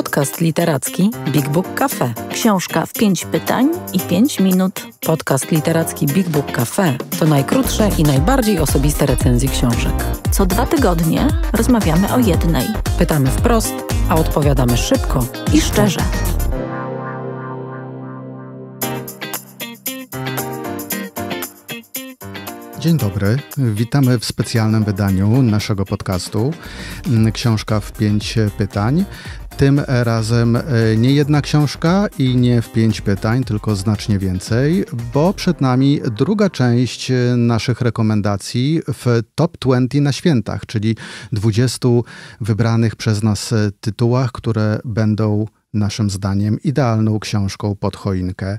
Podcast literacki Big Book Cafe. Książka w 5 pytań i 5 minut. Podcast literacki Big Book Cafe to najkrótsze i najbardziej osobiste recenzje książek. Co dwa tygodnie rozmawiamy o jednej. Pytamy wprost, a odpowiadamy szybko i szczerze. Dzień dobry, witamy w specjalnym wydaniu naszego podcastu Książka w pięć pytań. Tym razem e, nie jedna książka i nie w pięć pytań, tylko znacznie więcej, bo przed nami druga część e, naszych rekomendacji w Top 20 na świętach, czyli 20 wybranych przez nas e, tytułach, które będą naszym zdaniem idealną książką pod choinkę.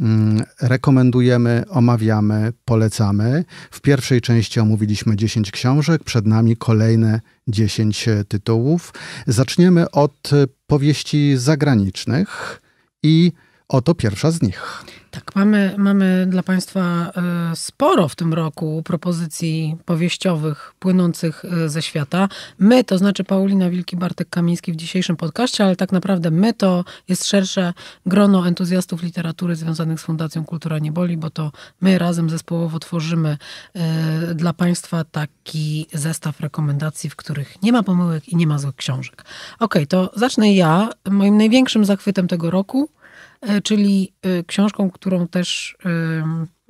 Mm, rekomendujemy, omawiamy, polecamy. W pierwszej części omówiliśmy 10 książek, przed nami kolejne 10 tytułów. Zaczniemy od powieści zagranicznych i Oto pierwsza z nich. Tak, mamy, mamy dla Państwa e, sporo w tym roku propozycji powieściowych płynących e, ze świata. My, to znaczy Paulina Wilki-Bartek-Kamiński w dzisiejszym podcaście, ale tak naprawdę my to jest szersze grono entuzjastów literatury związanych z Fundacją Kultura Nie Boli, bo to my razem zespołowo tworzymy e, dla Państwa taki zestaw rekomendacji, w których nie ma pomyłek i nie ma złych książek. Okej, okay, to zacznę ja. Moim największym zachwytem tego roku E, czyli e, książką, którą też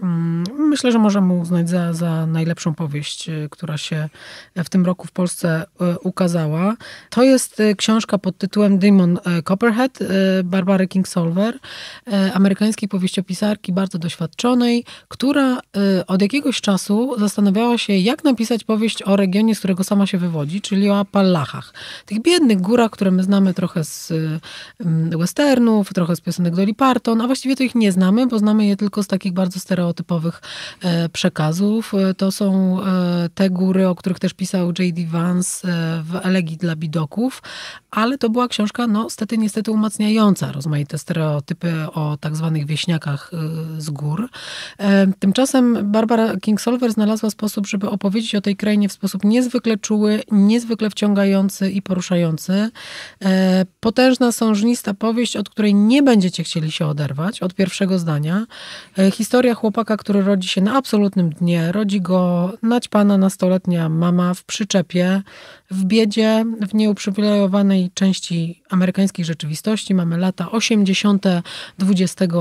Mm, myślę, że możemy uznać za, za najlepszą powieść, y, która się e, w tym roku w Polsce e, ukazała. To jest y, książka pod tytułem Demon e, Copperhead y, Barbary Kingsolver, amerykańskiej powieściopisarki bardzo doświadczonej, która od jakiegoś czasu zastanawiała się, jak napisać powieść o regionie, z którego sama się wywodzi, czyli o Appalachach. Tych biednych górach, które my znamy trochę z mm, westernów, trochę z piosenek Dolly Parton, a właściwie to ich nie znamy, bo znamy je tylko z takich bardzo stereotypowych stereotypowych e, przekazów. E, to są e, te góry, o których też pisał J.D. Vance w Elegii dla Bidoków, ale to była książka, no stety niestety umacniająca rozmaite stereotypy o tak zwanych wieśniakach z gór. Tymczasem Barbara Kingsolver znalazła sposób, żeby opowiedzieć o tej krainie w sposób niezwykle czuły, niezwykle wciągający i poruszający. Potężna, sążnista powieść, od której nie będziecie chcieli się oderwać od pierwszego zdania. Historia chłopaka chłopaka, który rodzi się na absolutnym dnie. Rodzi go naćpana nastoletnia mama w przyczepie, w biedzie, w nieuprzywilejowanej części amerykańskiej rzeczywistości. Mamy lata 80. XX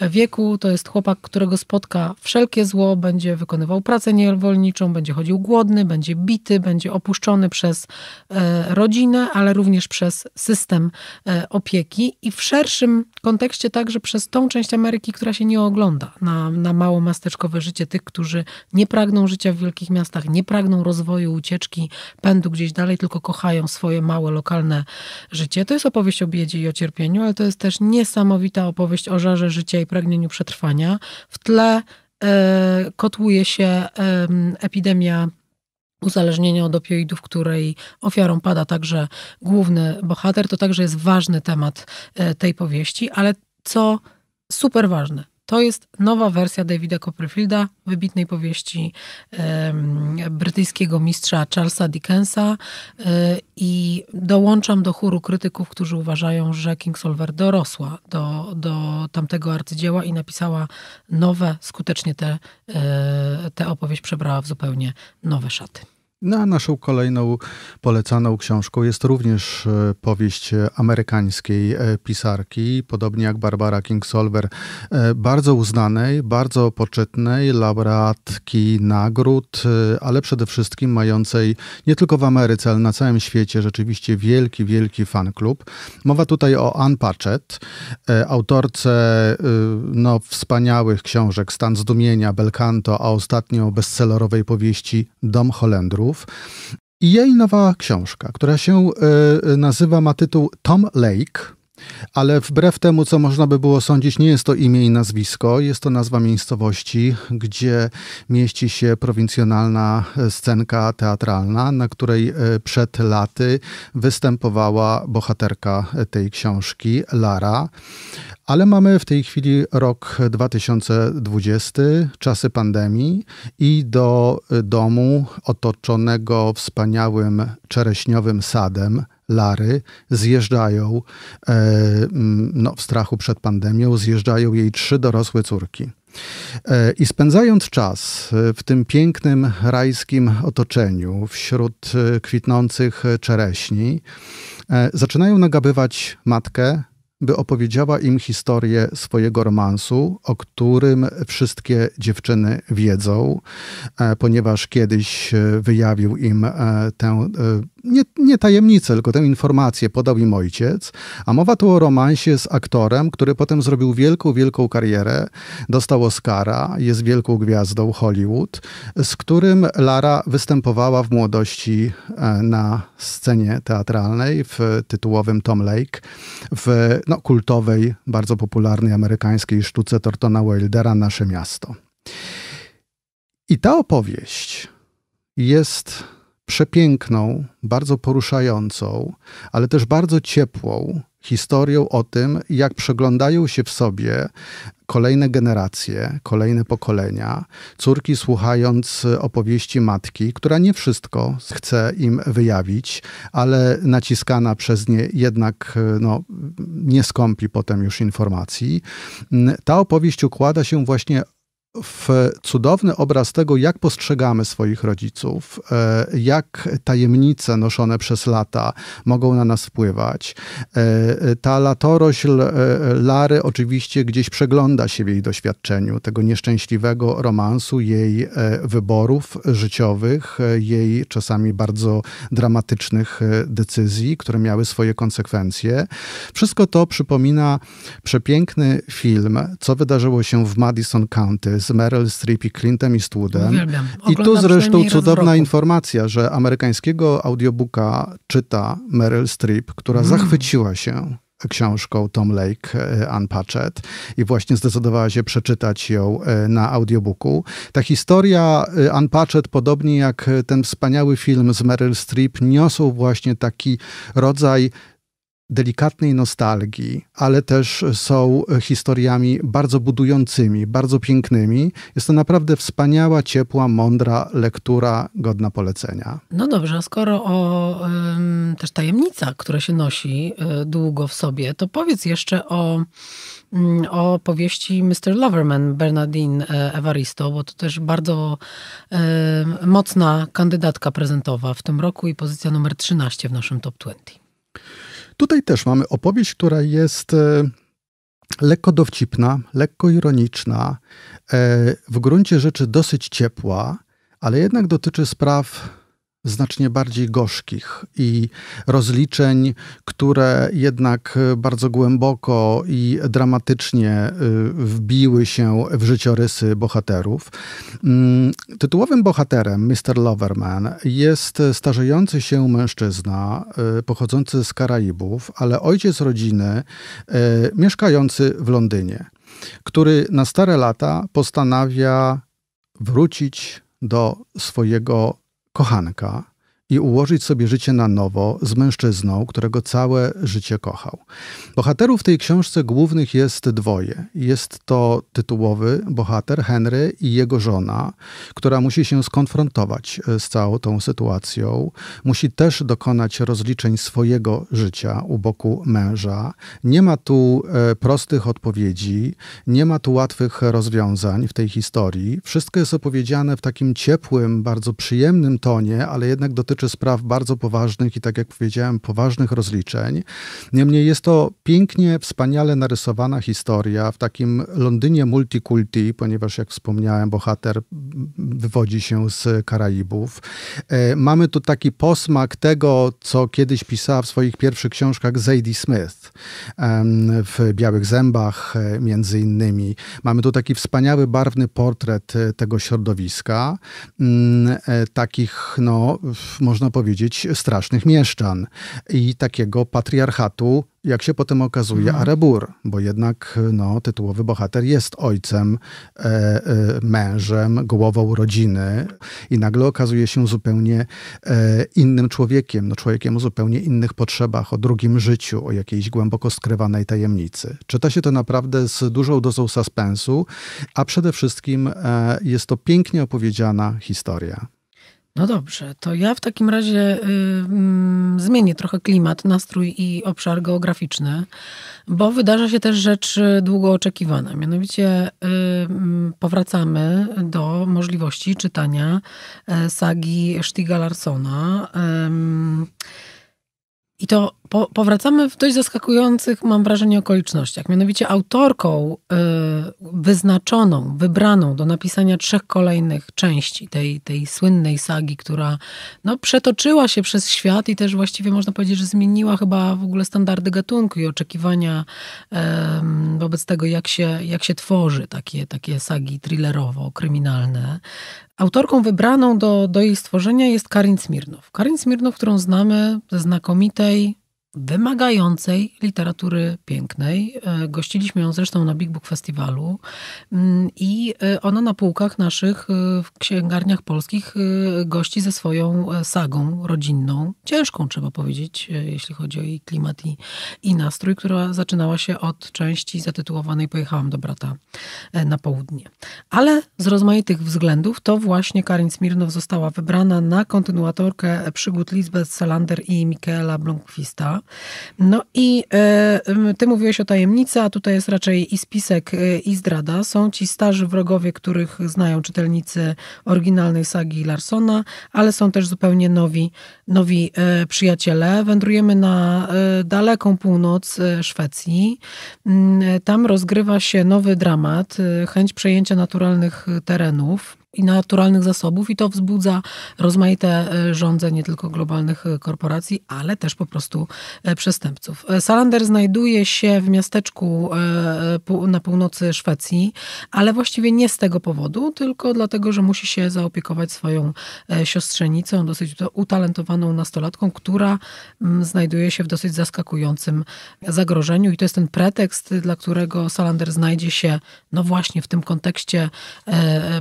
wieku. To jest chłopak, którego spotka wszelkie zło, będzie wykonywał pracę niewolniczą, będzie chodził głodny, będzie bity, będzie opuszczony przez e, rodzinę, ale również przez system e, opieki i w szerszym kontekście także przez tą część Ameryki, która się nie ogląda na, na mało masteczkowe życie tych, którzy nie pragną życia w wielkich miastach, nie pragną rozwoju, ucieczki, pędu gdzieś gdzieś dalej, tylko kochają swoje małe, lokalne życie. To jest opowieść o biedzie i o cierpieniu, ale to jest też niesamowita opowieść o żarze życia i pragnieniu przetrwania. W tle e, kotłuje się e, epidemia uzależnienia od opioidów, której ofiarą pada także główny bohater. To także jest ważny temat e, tej powieści, ale co super ważne, to jest nowa wersja Davida Copperfielda, wybitnej powieści e, brytyjskiego mistrza Charlesa Dickensa e, i dołączam do chóru krytyków, którzy uważają, że King Solver dorosła do, do tamtego arcydzieła i napisała nowe, skutecznie e, tę e, te opowieść przebrała w zupełnie nowe szaty. No, a naszą kolejną polecaną książką jest również e, powieść amerykańskiej e, pisarki, podobnie jak Barbara Kingsolver, e, bardzo uznanej, bardzo poczytnej, laureatki nagród, ale przede wszystkim mającej nie tylko w Ameryce, ale na całym świecie rzeczywiście wielki, wielki fanklub. Mowa tutaj o Ann Patchett, autorce no, wspaniałych książek Stan Zdumienia, Belcanto, a ostatnio bestsellerowej powieści Dom Holendru. I jej nowa książka, która się e, nazywa, ma tytuł Tom Lake, ale wbrew temu, co można by było sądzić, nie jest to imię i nazwisko, jest to nazwa miejscowości, gdzie mieści się prowincjonalna e, scenka teatralna, na której e, przed laty występowała bohaterka tej książki, Lara. Ale mamy w tej chwili rok 2020, czasy pandemii i do y, domu otoczonego wspaniałym czereśniowym sadem Lary zjeżdżają e, no, w strachu przed pandemią, zjeżdżają jej trzy dorosłe córki. E, I spędzając czas e, w tym pięknym rajskim otoczeniu, wśród kwitnących czereśni, zaczynają nagabywać matkę, by opowiedziała im historię swojego romansu, o którym wszystkie dziewczyny wiedzą, e, ponieważ kiedyś e, wyjawił im e, tę nie, nie tajemnicę, tylko tę informację podał im ojciec, a mowa tu o romansie z aktorem, który potem zrobił wielką, wielką karierę, dostał Oscara, jest wielką gwiazdą Hollywood, z którym Lara występowała w młodości e, na scenie teatralnej w tytułowym Tom Lake, w no, kultowej, bardzo popularnej amerykańskiej sztuce Tortona Wildera Nasze Miasto. I ta opowieść jest przepiękną, bardzo poruszającą, ale też bardzo ciepłą historią o tym, jak przeglądają się w sobie kolejne generacje, kolejne pokolenia, córki słuchając opowieści matki, która nie wszystko chce im wyjawić, ale naciskana przez nie jednak no, nie skąpi potem już informacji. Ta opowieść układa się właśnie w cudowny obraz tego, jak postrzegamy swoich rodziców, e, jak tajemnice noszone przez lata mogą na nas wpływać. E, e, ta latorośl Lary oczywiście gdzieś przegląda się w jej doświadczeniu, tego nieszczęśliwego romansu, jej wyborów życiowych, jej czasami bardzo dramatycznych decyzji, które miały swoje konsekwencje. Wszystko to przypomina przepiękny film, co wydarzyło się w Madison County z Meryl Streep i Clintem Eastwoodem. Uwielbiam. I tu zresztą cudowna informacja, że amerykańskiego audiobooka czyta Meryl Streep, która mm. zachwyciła się książką Tom Lake e, Patchett i właśnie zdecydowała się przeczytać ją e, na audiobooku. Ta historia e, Patchett, podobnie jak ten wspaniały film z Meryl Streep, niosą właśnie taki rodzaj delikatnej nostalgii, ale też są historiami bardzo budującymi, bardzo pięknymi. Jest to naprawdę wspaniała, ciepła, mądra lektura, godna polecenia. No dobrze, a skoro o ym, też tajemnicach, które się nosi y, długo w sobie, to powiedz jeszcze o, y, o powieści Mr. Loverman Bernardine e, Evaristo, bo to też bardzo y, mocna kandydatka prezentowa w tym roku i pozycja numer 13 w naszym top 20. Tutaj też mamy opowieść, która jest e, lekko dowcipna, lekko ironiczna, e, w gruncie rzeczy dosyć ciepła, ale jednak dotyczy spraw znacznie bardziej gorzkich i rozliczeń, które jednak bardzo głęboko i dramatycznie y, wbiły się w życiorysy bohaterów. Mm, tytułowym bohaterem Mr. Loverman jest starzejący się mężczyzna y, pochodzący z Karaibów, ale ojciec rodziny y, mieszkający w Londynie, który na stare lata postanawia wrócić do swojego kochanka, i ułożyć sobie życie na nowo z mężczyzną, którego całe życie kochał. Bohaterów w tej książce głównych jest dwoje. Jest to tytułowy bohater Henry i jego żona, która musi się skonfrontować e, z całą tą sytuacją. Musi też dokonać rozliczeń swojego życia u boku męża. Nie ma tu e, prostych odpowiedzi, nie ma tu łatwych rozwiązań w tej historii. Wszystko jest opowiedziane w takim ciepłym, bardzo przyjemnym tonie, ale jednak dotyczy dotyczy spraw bardzo poważnych i, tak jak powiedziałem, poważnych rozliczeń. Niemniej jest to pięknie, wspaniale narysowana historia w takim Londynie multikulti, ponieważ, jak wspomniałem, bohater wywodzi się z Karaibów. E, mamy tu taki posmak tego, co kiedyś pisała w swoich pierwszych książkach Zadie Smith w Białych Zębach, e, między innymi. Mamy tu taki wspaniały, barwny portret e, tego środowiska, mm, takich, no, można powiedzieć, strasznych mieszczan i takiego patriarchatu, jak się potem okazuje, mhm. Arebur, bo jednak no, tytułowy bohater jest ojcem, e, e, mężem, głową rodziny i nagle okazuje się zupełnie e, innym człowiekiem, no, człowiekiem o zupełnie innych potrzebach, o drugim życiu, o jakiejś głęboko skrywanej tajemnicy. Czyta się to naprawdę z dużą dozą suspensu, a przede wszystkim e, jest to pięknie opowiedziana historia. No dobrze, to ja w takim razie y, mm, zmienię trochę klimat, nastrój i obszar geograficzny, bo wydarza się też rzecz y, długo oczekiwana. Mianowicie y, mm, powracamy do możliwości czytania y, sagi Stiga Larsona. I to po, powracamy w dość zaskakujących, mam wrażenie, okolicznościach. Mianowicie autorką y, wyznaczoną, wybraną do napisania trzech kolejnych części tej, tej słynnej sagi, która no, przetoczyła się przez świat i też właściwie można powiedzieć, że zmieniła chyba w ogóle standardy gatunku i oczekiwania y, wobec tego, jak się, jak się tworzy takie, takie sagi thrillerowo-kryminalne. Autorką wybraną do, do jej stworzenia jest Karin Smirnow. Karin Smirnow, którą znamy ze znakomitej wymagającej literatury pięknej. E, gościliśmy ją zresztą na Big Book Festiwalu mm, i e, ona na półkach naszych e, w księgarniach polskich gości ze swoją sagą rodzinną, ciężką trzeba powiedzieć, jeśli chodzi o jej klimat i, i nastrój, która zaczynała się od części zatytułowanej Pojechałam do brata na południe. Ale z rozmaitych względów to właśnie Karin Smirnow została wybrana na kontynuatorkę przygód Lisbeth Salander i Michaela Blomqvista no i e, ty mówiłeś o tajemnicy, a tutaj jest raczej i spisek, e, i zdrada. Są ci starzy wrogowie, których znają czytelnicy oryginalnej sagi Larsona, ale są też zupełnie nowi, nowi e, przyjaciele. Wędrujemy na daleką północ Szwecji. Mm, tam rozgrywa się nowy dramat, chęć przejęcia naturalnych terenów i naturalnych zasobów i to wzbudza rozmaite e, rządze nie tylko globalnych e, korporacji, ale też po prostu e, przestępców. Salander znajduje się w miasteczku na północy Szwecji, ale właściwie nie z tego powodu, tylko dlatego, że musi się zaopiekować swoją siostrzenicą, dosyć utalentowaną nastolatką, która mm, znajduje się w dosyć zaskakującym zagrożeniu i to jest ten pretekst, dla którego Salander znajdzie się no właśnie w tym kontekście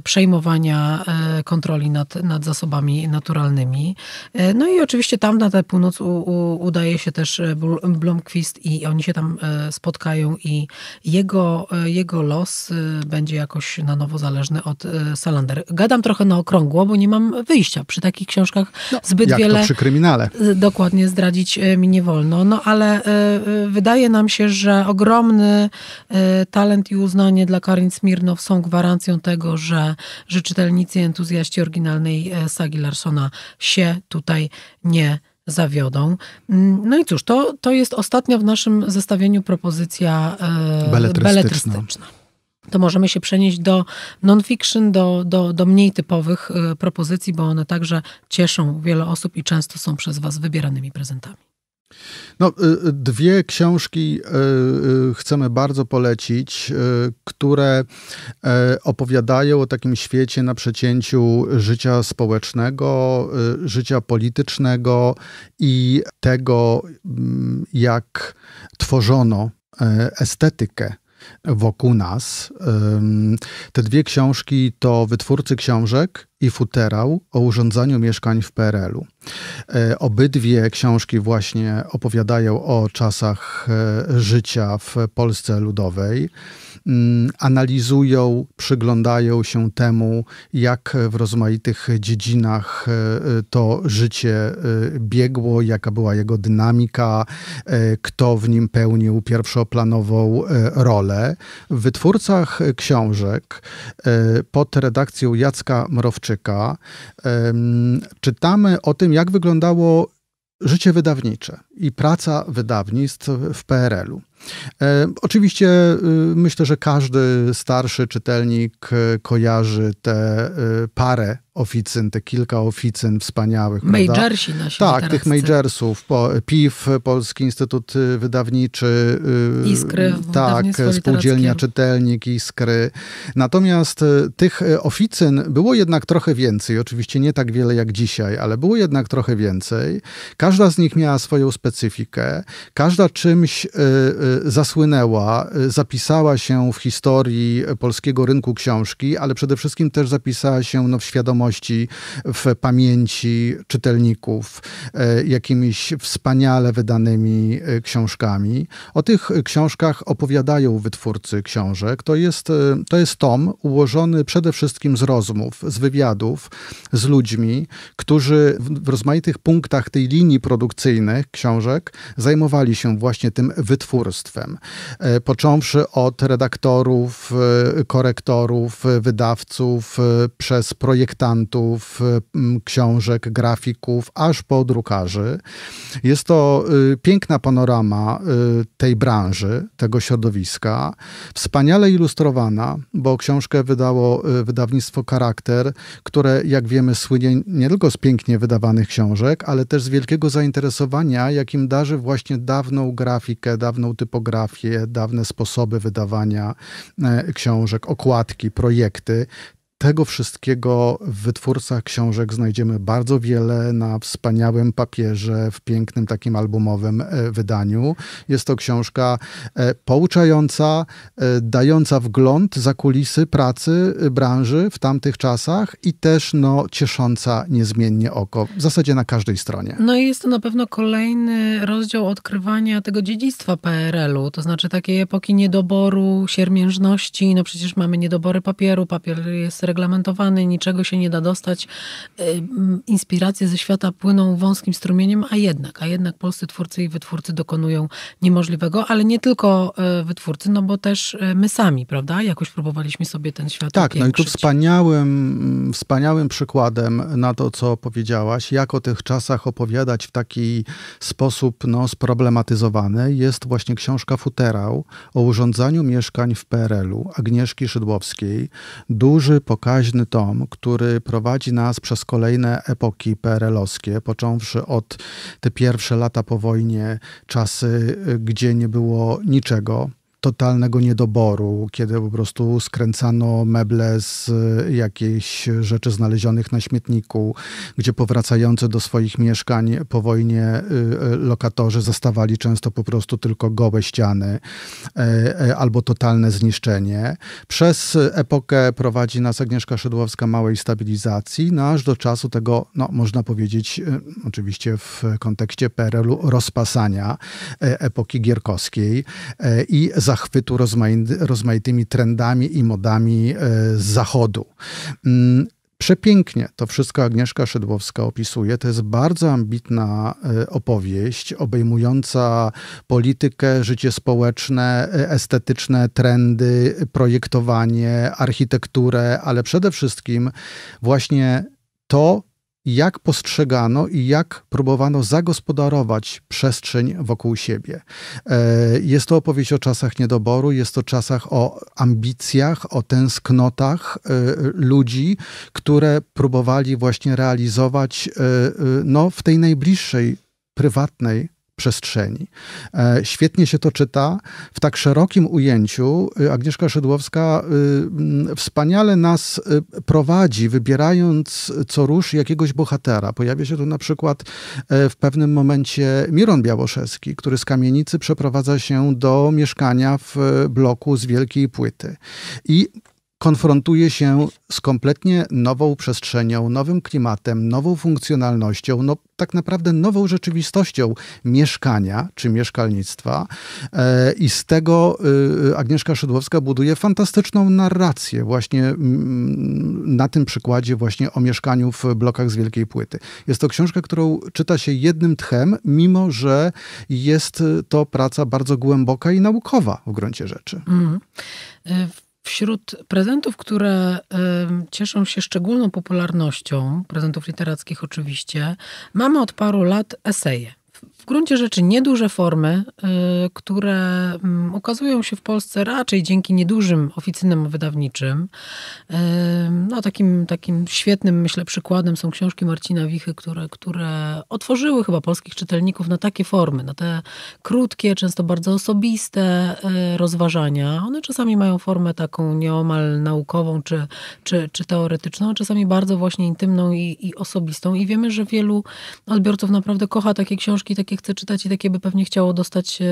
przejmowania E, kontroli nad, nad zasobami naturalnymi. E, no i oczywiście tam na tę północ u, u, udaje się też e, Blomqvist i oni się tam spotkają i jego, jego los będzie jakoś na nowo zależny od Salander. Gadam trochę na okrągło, bo nie mam wyjścia. Przy takich książkach no, zbyt jak wiele... To przy kryminale. Dokładnie, zdradzić mi nie wolno. No ale wydaje nam się, że ogromny talent i uznanie dla Karin Smirnow są gwarancją tego, że rzeczywiście czytelnicy i entuzjaści oryginalnej e, sagi Larsona się tutaj nie zawiodą. Mm, no i cóż, to, to jest ostatnia w naszym zestawieniu propozycja e, beletrystyczna. beletrystyczna. To możemy się przenieść do non-fiction, do, do, do mniej typowych e, propozycji, bo one także cieszą wiele osób i często są przez Was wybieranymi prezentami. No, y, y, dwie książki y, chcemy bardzo polecić, które e, opowiadają o takim świecie na przecięciu życia społecznego, życia politycznego i tego, mm, jak tworzono e, estetykę wokół nas. Te dwie książki to Wytwórcy Książek i Futerał o urządzaniu mieszkań w PRL-u. E, obydwie książki właśnie opowiadają o czasach e, życia w Polsce Ludowej. Mm, analizują, przyglądają się temu, jak w rozmaitych dziedzinach e, e, to życie e, biegło, jaka była jego dynamika, kto w nim pełnił pierwszoplanową rolę. W wytwórcach książek pod redakcją Jacka Mrowczyka czytamy o tym, jak wyglądało życie wydawnicze i praca wydawnictw w PRL-u. E, oczywiście y, myślę, że każdy starszy czytelnik y, kojarzy tę y, parę oficyn, te kilka oficyn wspaniałych. Majorsi nasi Tak, tych majorsów. Po, PIF, Polski Instytut y, Wydawniczy. Y, Iskry. Y, tak, Spółdzielnia Czytelnik, Iskry. Natomiast tych oficyn było jednak trochę więcej. Oczywiście nie tak wiele jak dzisiaj, ale było jednak trochę więcej. Każda z nich miała swoją specyfikę. Każda czymś zasłynęła, zapisała się w historii polskiego rynku książki, ale przede wszystkim też zapisała się no, w świadomości świadomości, w pamięci czytelników, e, jakimiś wspaniale wydanymi e, książkami. O tych książkach opowiadają wytwórcy książek. To jest, e, to jest tom ułożony przede wszystkim z rozmów, z wywiadów, z ludźmi, którzy w rozmaitych punktach tej linii produkcyjnych książek zajmowali się właśnie tym wytwórstwem. Począwszy od redaktorów, korektorów, wydawców, przez projektantów, projektantów, mm, książek, grafików, aż po drukarzy. Jest to y, piękna panorama y, tej branży, tego środowiska, wspaniale ilustrowana, bo książkę wydało y, wydawnictwo Charakter, które, jak wiemy, słynie nie tylko z pięknie wydawanych książek, ale też z wielkiego zainteresowania, jakim darzy właśnie dawną grafikę, dawną typografię, dawne sposoby wydawania e, książek, okładki, projekty tego wszystkiego w wytwórcach książek znajdziemy bardzo wiele na wspaniałym papierze, w pięknym takim albumowym e, wydaniu. Jest to książka e, pouczająca, e, dająca wgląd za kulisy pracy branży w tamtych czasach i też no, ciesząca niezmiennie oko, w zasadzie na każdej stronie. No i jest to na pewno kolejny rozdział odkrywania tego dziedzictwa PRL-u, to znaczy takiej epoki niedoboru, siermiężności. No przecież mamy niedobory papieru, papier jest reglamentowany, niczego się nie da dostać. Y, inspiracje ze świata płyną wąskim strumieniem, a jednak, a jednak polscy twórcy i wytwórcy dokonują niemożliwego, ale nie tylko y, wytwórcy, no bo też y, my sami, prawda? Jakoś próbowaliśmy sobie ten świat Tak, no i tu wspaniałym, mm, wspaniałym przykładem na to, co powiedziałaś, jak o tych czasach opowiadać w taki sposób no, sproblematyzowany, jest właśnie książka Futerał o urządzaniu mieszkań w PRL-u Agnieszki Szydłowskiej. Duży, pokaźny tom, który prowadzi nas przez kolejne epoki PRL-owskie, począwszy od te pierwsze lata po wojnie, czasy, y, gdzie nie było niczego, totalnego niedoboru, kiedy po prostu skręcano meble z e, jakichś rzeczy znalezionych na śmietniku, gdzie powracający do swoich mieszkań po wojnie e, lokatorzy zastawali często po prostu tylko gołe ściany e, albo totalne zniszczenie. Przez epokę prowadzi nas Agnieszka Szydłowska małej stabilizacji, no aż do czasu tego, no, można powiedzieć, oczywiście w kontekście PRL-u, rozpasania epoki gierkowskiej i zachwytu rozmaitymi trendami i modami e, z zachodu. Mm, przepięknie to wszystko Agnieszka Szydłowska opisuje. To jest bardzo ambitna e, opowieść obejmująca politykę, życie społeczne, e, estetyczne trendy, projektowanie, architekturę, ale przede wszystkim właśnie to, jak postrzegano i jak próbowano zagospodarować przestrzeń wokół siebie. E, jest to opowieść o czasach niedoboru, jest to czasach o ambicjach, o tęsknotach e, ludzi, które próbowali właśnie realizować e, no, w tej najbliższej prywatnej przestrzeni. E, świetnie się to czyta. W tak szerokim ujęciu e, Agnieszka Szydłowska e, wspaniale nas prowadzi, wybierając co rusz jakiegoś bohatera. Pojawia się tu na przykład w pewnym momencie Miron Białoszewski, który z kamienicy przeprowadza się do mieszkania w bloku z wielkiej płyty. I konfrontuje się z kompletnie nową przestrzenią, nowym klimatem, nową funkcjonalnością, no tak naprawdę nową rzeczywistością mieszkania czy mieszkalnictwa. E, I z tego y, Agnieszka Szydłowska buduje fantastyczną narrację właśnie na tym przykładzie właśnie o mieszkaniu w blokach z wielkiej płyty. Jest to książka, którą czyta się jednym tchem, mimo że jest to praca bardzo głęboka i naukowa w gruncie rzeczy. Mm. Wśród prezentów, które cieszą się szczególną popularnością, prezentów literackich oczywiście, mamy od paru lat eseje gruncie rzeczy nieduże formy, y, które mm, ukazują się w Polsce raczej dzięki niedużym oficynom wydawniczym. Y, no, takim, takim świetnym, myślę, przykładem są książki Marcina Wichy, które, które otworzyły chyba polskich czytelników na takie formy, na te krótkie, często bardzo osobiste y, rozważania. One czasami mają formę taką nieomal naukową czy, czy, czy teoretyczną, a czasami bardzo właśnie intymną i, i osobistą. I wiemy, że wielu odbiorców naprawdę kocha takie książki, takie chce czytać i takie by pewnie chciało dostać e,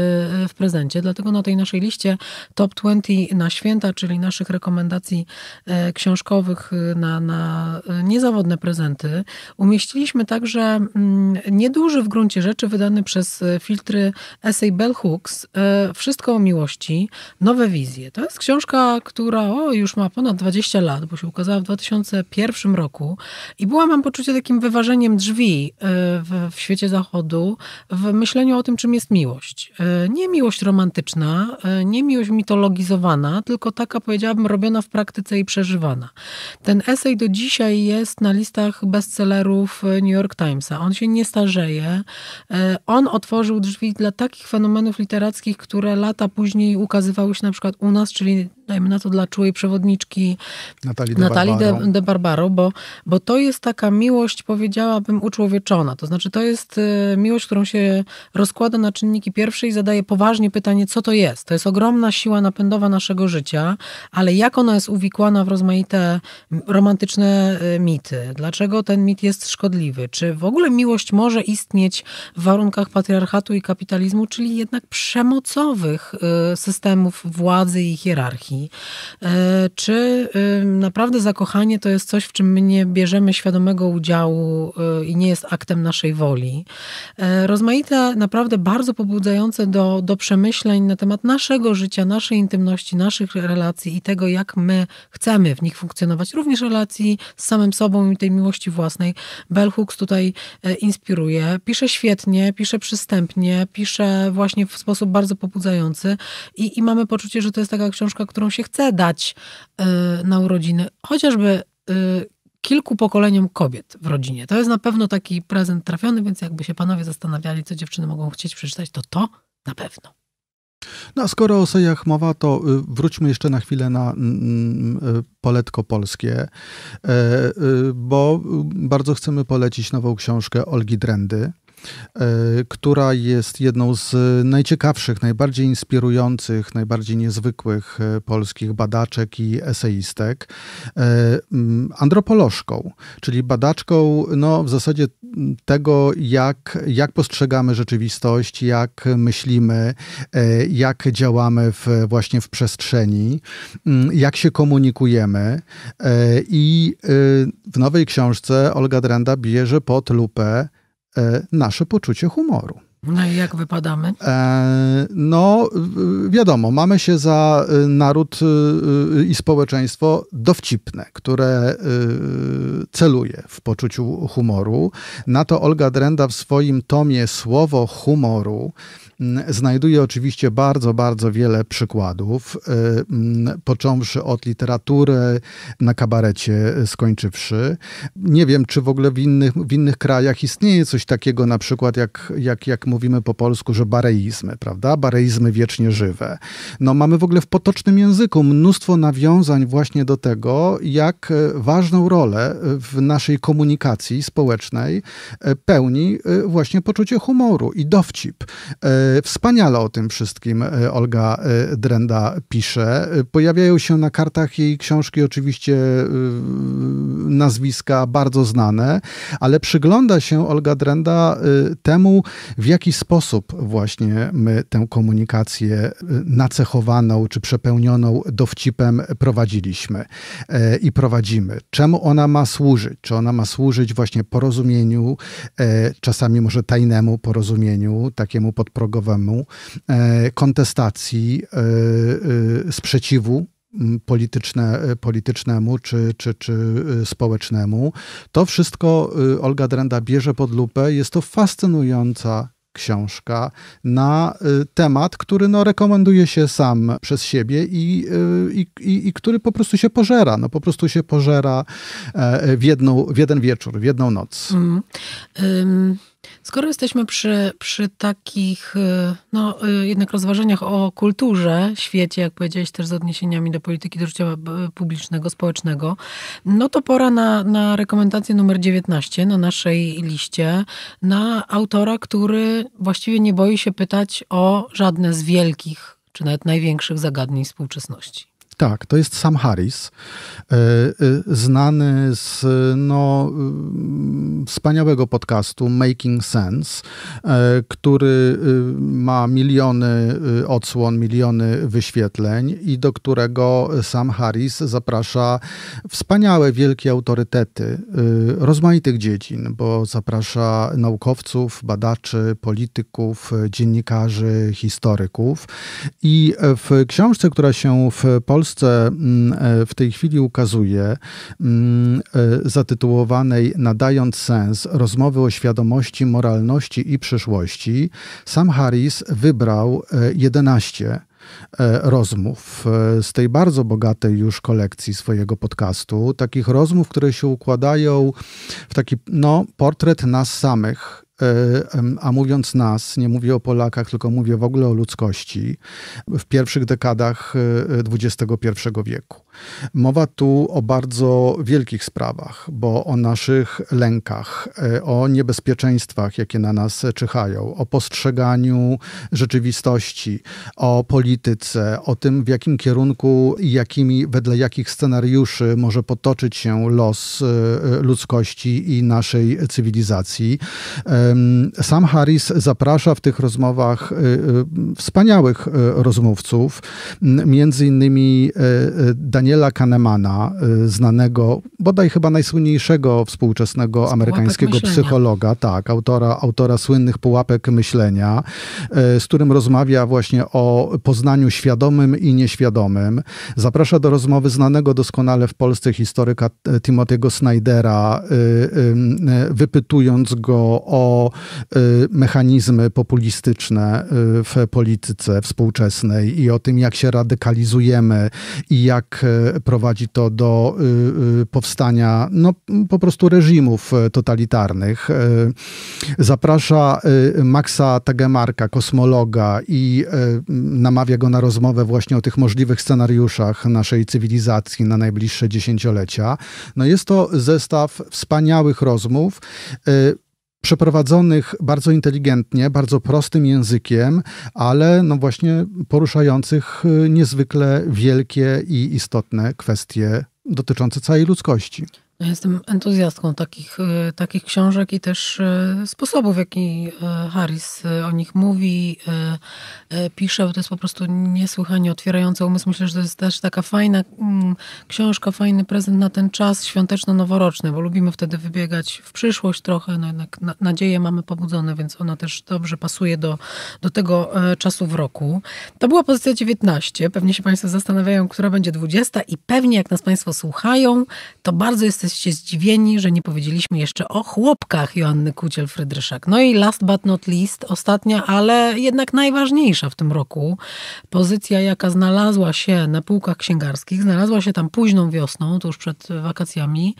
e, w prezencie. Dlatego na tej naszej liście top 20 na święta, czyli naszych rekomendacji e, książkowych na, na niezawodne prezenty, umieściliśmy także mm, nieduży w gruncie rzeczy wydany przez filtry essay Bell Hooks Wszystko o miłości, nowe wizje. To jest książka, która o, już ma ponad 20 lat, bo się ukazała w 2001 roku i była, mam poczucie, takim wyważeniem drzwi w, w świecie zachodu w myśleniu o tym, czym jest miłość. E, nie miłość romantyczna, e, nie miłość mitologizowana, tylko taka, powiedziałabym, robiona w praktyce i przeżywana. Ten esej do dzisiaj jest na listach bestsellerów e, New York Timesa. On się nie starzeje. On otworzył drzwi dla takich fenomenów literackich, które lata później ukazywały się na przykład u nas, czyli dajmy na to dla czułej przewodniczki Natalii de, Barbaro. de, de Barbaro, bo, bo to jest taka miłość, powiedziałabym, uczłowieczona. To znaczy, to jest y, miłość, którą się rozkłada na czynniki pierwsze i zadaje poważnie pytanie, co to jest. To jest ogromna siła napędowa naszego życia, ale jak ona jest uwikłana w rozmaite romantyczne y, mity? Dlaczego ten mit jest szkodliwy? Czy w ogóle miłość może istnieć w warunkach patriarchatu i kapitalizmu, czyli jednak przemocowych y, systemów władzy i hierarchii? relacji. E, czy y, naprawdę zakochanie to jest coś, w czym my nie bierzemy świadomego udziału y, i nie jest aktem naszej woli? E, rozmaite, naprawdę bardzo pobudzające do, do przemyśleń na temat naszego życia, naszej intymności, naszych relacji i tego, jak my chcemy w nich funkcjonować, również relacji z samym sobą i tej miłości własnej. Bell Hooks tutaj e, inspiruje. Pisze świetnie, pisze przystępnie, pisze właśnie w sposób bardzo pobudzający i, i mamy poczucie, że to jest taka książka, którą się chce dać y, na urodziny, chociażby y, kilku pokoleniom kobiet w rodzinie. To jest na pewno taki prezent trafiony, więc jakby się panowie zastanawiali, co dziewczyny mogą chcieć przeczytać, to to na pewno. No a skoro o sejach mowa, to y, wróćmy jeszcze na chwilę na poletko polskie, e, bo bardzo chcemy polecić nową książkę Olgi Drendy. E, która jest jedną z najciekawszych, najbardziej inspirujących, najbardziej niezwykłych e, polskich badaczek i eseistek, e, antropolożką, czyli badaczką no, w zasadzie tego, jak, jak postrzegamy rzeczywistość, jak myślimy, jak działamy w, właśnie w przestrzeni, jak się komunikujemy. I w nowej książce Olga Drenda bierze pod lupę E, nasze poczucie humoru. No i jak wypadamy? E, no, wiadomo, mamy się za y, naród y, y, i społeczeństwo dowcipne, które celuje w poczuciu humoru. Na to Olga Drenda w swoim tomie Słowo humoru mm, znajduje oczywiście bardzo, bardzo wiele przykładów, mm, począwszy od literatury na kabarecie, skończywszy. Nie wiem, czy w ogóle w innych, w innych krajach istnieje coś takiego, na przykład jak, jak, jak mówimy po polsku, że bareizmy, prawda? Bareizmy wiecznie żywe. No mamy w ogóle w potocznym języku mnóstwo nawiązań właśnie do tego, jak e, ważną rolę e, w naszej komunikacji społecznej e, pełni właśnie poczucie humoru i dowcip. Wspaniale o tym wszystkim Olga Drenda pisze. Pojawiają się na kartach jej książki oczywiście nazwiska bardzo znane, ale przygląda się Olga Drenda temu, w jaki jaki sposób właśnie my tę komunikację y, nacechowaną czy przepełnioną dowcipem prowadziliśmy e, i prowadzimy? Czemu ona ma służyć? Czy ona ma służyć właśnie porozumieniu, e, czasami może tajnemu porozumieniu, takiemu podprogowemu, e, kontestacji, sprzeciwu polityczne, politycznemu czy, czy, czy społecznemu. To wszystko y, Olga Drenda bierze pod lupę. Jest to fascynująca książka na y, temat, który no, rekomenduje się sam przez siebie i, y, i, i, i który po prostu się pożera. No, po prostu się pożera e, w, jedną, w jeden wieczór, w jedną noc. Mm. Um. Skoro jesteśmy przy, przy takich y, no, y, jednak rozważeniach o kulturze, świecie, jak powiedziałeś, też z odniesieniami do polityki do życia y, publicznego, społecznego, no to pora na, na rekomendację numer 19 na naszej liście, na autora, który właściwie nie boi się pytać o żadne z wielkich, czy nawet największych zagadnień współczesności. Tak, to jest Sam Harris, e, e, znany z no, mm, wspaniałego podcastu Making Sense, e, który y, ma miliony y, odsłon, miliony wyświetleń i do którego Sam Harris zaprasza wspaniałe, wielkie autorytety y, rozmaitych dziedzin, bo zaprasza naukowców, badaczy, polityków, dziennikarzy, historyków. I w książce, która się w Polsce Polsce mm, e, w tej chwili ukazuje, mm, e, zatytułowanej Nadając sens rozmowy o świadomości, moralności i przyszłości, sam Harris wybrał 11 e, rozmów z tej bardzo bogatej już kolekcji swojego podcastu, takich rozmów, które się układają w taki no, portret nas samych Y, a mówiąc nas, nie mówię o Polakach, tylko mówię w ogóle o ludzkości, w pierwszych dekadach XXI y, wieku. Mowa tu o bardzo wielkich sprawach, bo o naszych lękach, y, o niebezpieczeństwach, jakie na nas czyhają, o postrzeganiu rzeczywistości, o polityce, o tym, w jakim kierunku i jakimi, wedle jakich scenariuszy może potoczyć się los ludzkości i naszej cywilizacji sam Harris zaprasza w tych rozmowach y, y, wspaniałych y, rozmówców, między innymi e, e, Daniela Kahnemana, znanego, bodaj chyba najsłynniejszego współczesnego amerykańskiego psychologa, tak, autora, autora słynnych pułapek myślenia, e, z którym rozmawia właśnie o poznaniu świadomym i nieświadomym. Zaprasza do rozmowy znanego doskonale w Polsce historyka Timothy'ego Snydera, wypytując go o o y, mechanizmy populistyczne y, w polityce współczesnej i o tym, jak się radykalizujemy i jak y, prowadzi to do powstania no, po prostu reżimów totalitarnych. Zaprasza Maxa Tagemarka, kosmologa, i namawia go na rozmowę właśnie o tych możliwych scenariuszach naszej cywilizacji na najbliższe dziesięciolecia. No jest to zestaw wspaniałych rozmów przeprowadzonych bardzo inteligentnie, bardzo prostym językiem, ale no właśnie poruszających y, niezwykle wielkie i istotne kwestie dotyczące całej ludzkości. No, jestem entuzjastką takich, y, takich książek i też y, sposobów, w jaki y, Harris o nich mówi, pisze, to jest po prostu niesłychanie otwierające umysł. Myślę, że to jest też taka fajna mm, książka, fajny prezent na ten czas świąteczno-noworoczny, bo lubimy wtedy wybiegać w przyszłość trochę, no jednak nadzieje mamy pobudzone, więc ona też dobrze pasuje do, do tego e, czasu w roku. To była pozycja 19, pewnie się Państwo zastanawiają, która będzie 20 i pewnie jak nas Państwo słuchają, to bardzo jesteście jesteście zdziwieni, że nie powiedzieliśmy jeszcze o chłopkach Joanny Kuciel-Frydryszak. No i last but not least, ostatnia, ale jednak najważniejsza w tym roku pozycja, jaka znalazła się na półkach księgarskich, znalazła się tam późną wiosną, tuż przed wakacjami.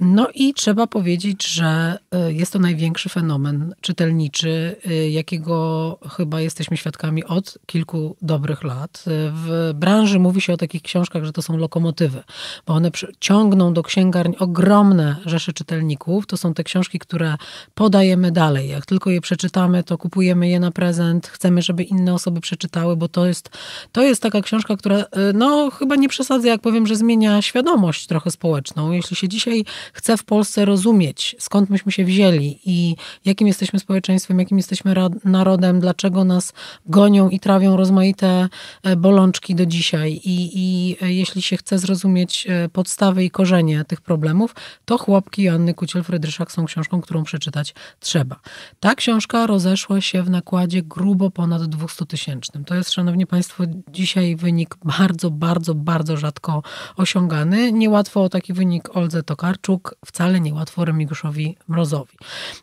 No i trzeba powiedzieć, że y, jest to największy fenomen czytelniczy, y, jakiego chyba jesteśmy świadkami od kilku dobrych lat. Y, w branży mówi się o takich książkach, że to są lokomotywy, bo one ciągną do księgarni ogromne rzesze czytelników. To są te książki, które podajemy dalej. Jak tylko je przeczytamy, to kupujemy je na prezent. Chcemy, żeby inne osoby przeczytały, bo to jest, to jest taka książka, która, e, no chyba nie przesadzę, jak powiem, że zmienia świadomość trochę społeczną. Jeśli się dzisiaj chce w Polsce rozumieć, skąd myśmy się wzięli i jakim jesteśmy społeczeństwem, jakim jesteśmy narodem, dlaczego nas gonią i trawią rozmaite e, bolączki do dzisiaj i, i e, jeśli się chce zrozumieć podstawy i korzenie tych problemów, problemów, to Chłopki Joanny Kuciel-Frydryszak są książką, którą przeczytać trzeba. Ta książka rozeszła się w nakładzie grubo ponad 200 tysięcznym. To jest, szanowni państwo, dzisiaj wynik bardzo, bardzo, bardzo rzadko osiągany. Niełatwo o taki wynik Oldze Tokarczuk, wcale niełatwo Remigiuszowi Mrozowi.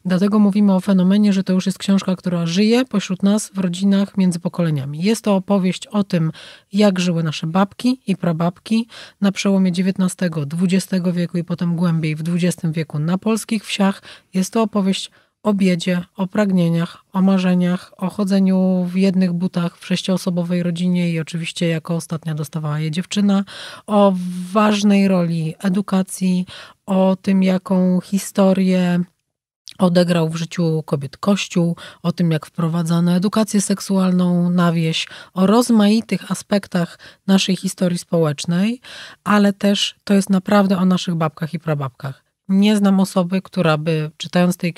Dlatego mówimy o fenomenie, że to już jest książka, która żyje pośród nas w rodzinach między pokoleniami. Jest to opowieść o tym, jak żyły nasze babki i prababki na przełomie XIX, XX wieku i po potem głębiej w XX wieku na polskich wsiach. Jest to opowieść o biedzie, o pragnieniach, o marzeniach, o chodzeniu w jednych butach w sześcioosobowej rodzinie i oczywiście jako ostatnia dostawała je dziewczyna, o ważnej roli edukacji, o tym, jaką historię odegrał w życiu kobiet Kościół, o tym jak wprowadzano edukację seksualną na wieś, o rozmaitych aspektach naszej historii społecznej, ale też to jest naprawdę o naszych babkach i prababkach. Nie znam osoby, która by czytając tej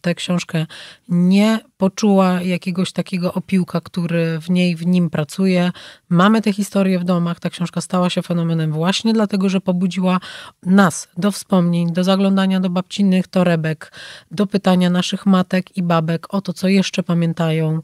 tę książkę nie poczuła jakiegoś takiego opiłka, który w niej, w nim pracuje. Mamy te historie w domach. Ta książka stała się fenomenem właśnie dlatego, że pobudziła nas do wspomnień, do zaglądania do babcinnych torebek, do pytania naszych matek i babek o to, co jeszcze pamiętają.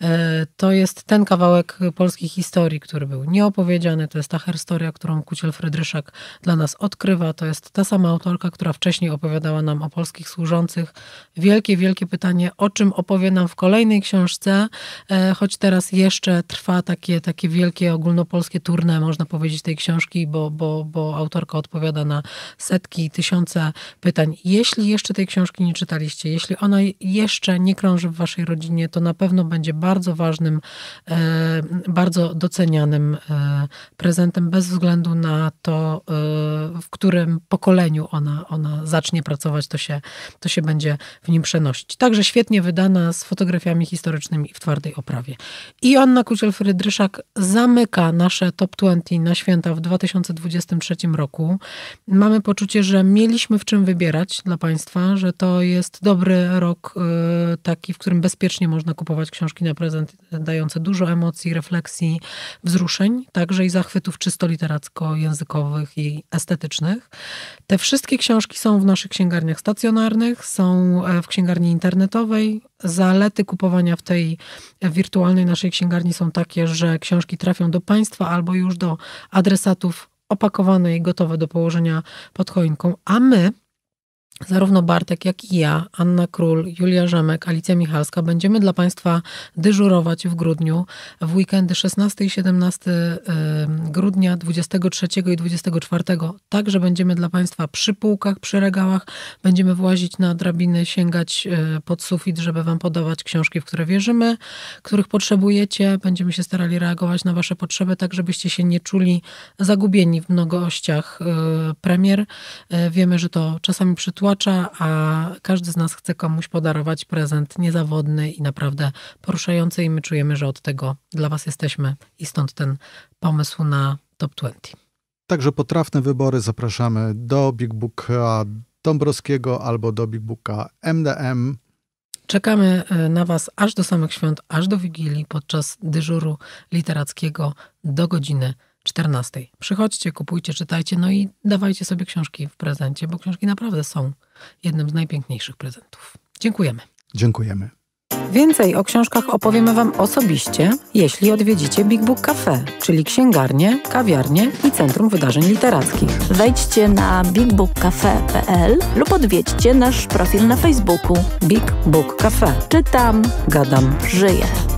E, to jest ten kawałek polskiej historii, który był nieopowiedziany. To jest ta historia, którą Kuciel Frydryszak dla nas odkrywa. To jest ta sama autorka, która wcześniej opowiadała nam o polskich służących. Wielkie, wielkie pytanie, o czym opowie nam w kolejnej książce, e, choć teraz jeszcze trwa takie, takie wielkie ogólnopolskie turne, można powiedzieć, tej książki, bo, bo, bo autorka odpowiada na setki, tysiące pytań. Jeśli jeszcze tej książki nie czytaliście, jeśli ona jeszcze nie krąży w waszej rodzinie, to na pewno będzie bardzo ważnym, e, bardzo docenianym e, prezentem, bez względu na to, w którym pokoleniu ona, ona no, zacznie pracować, to się, to się będzie w nim przenosić. Także świetnie wydana z fotografiami historycznymi w twardej oprawie. I Anna Kuciel-Frydryszak zamyka nasze top 20 na święta w 2023 roku. Mamy poczucie, że mieliśmy w czym wybierać dla Państwa, że to jest dobry rok y, taki, w którym bezpiecznie można kupować książki na prezent, dające dużo emocji, refleksji, wzruszeń, także i zachwytów czysto literacko-językowych i estetycznych. Te wszystkie książki książki są w naszych księgarniach stacjonarnych, są e, w księgarni internetowej. Zalety kupowania w tej e, wirtualnej naszej księgarni są takie, że książki trafią do Państwa albo już do adresatów opakowane i gotowe do położenia pod choinką, a my Zarówno Bartek, jak i ja, Anna Król, Julia Rzemek, Alicja Michalska będziemy dla Państwa dyżurować w grudniu w weekendy 16 i 17 grudnia, 23 i 24. Także będziemy dla Państwa przy półkach, przy regałach, będziemy włazić na drabiny, sięgać e, pod sufit, żeby Wam podawać książki, w które wierzymy, których potrzebujecie. Będziemy się starali reagować na Wasze potrzeby, tak żebyście się nie czuli zagubieni w mnogościach e, premier. E, wiemy, że to czasami przytłacza przytłacza, a każdy z nas chce komuś podarować prezent niezawodny i naprawdę poruszający i my czujemy, że od tego dla Was jesteśmy i stąd ten pomysł na Top 20. Także potrafne wybory zapraszamy do Big Booka Dąbrowskiego albo do Big Booka MDM. Czekamy y, na Was aż do samych świąt, aż do Wigilii podczas dyżuru literackiego do godziny 14. Przychodźcie, kupujcie, czytajcie, no i dawajcie sobie książki w prezencie, bo książki naprawdę są jednym z najpiękniejszych prezentów. Dziękujemy. Dziękujemy. Więcej o książkach opowiemy Wam osobiście, jeśli odwiedzicie Big Book Cafe, czyli księgarnię, kawiarnię i Centrum Wydarzeń Literackich. Wejdźcie na bigbookcafe.pl lub odwiedźcie nasz profil na Facebooku Big Book Cafe. Czytam, gadam, żyję.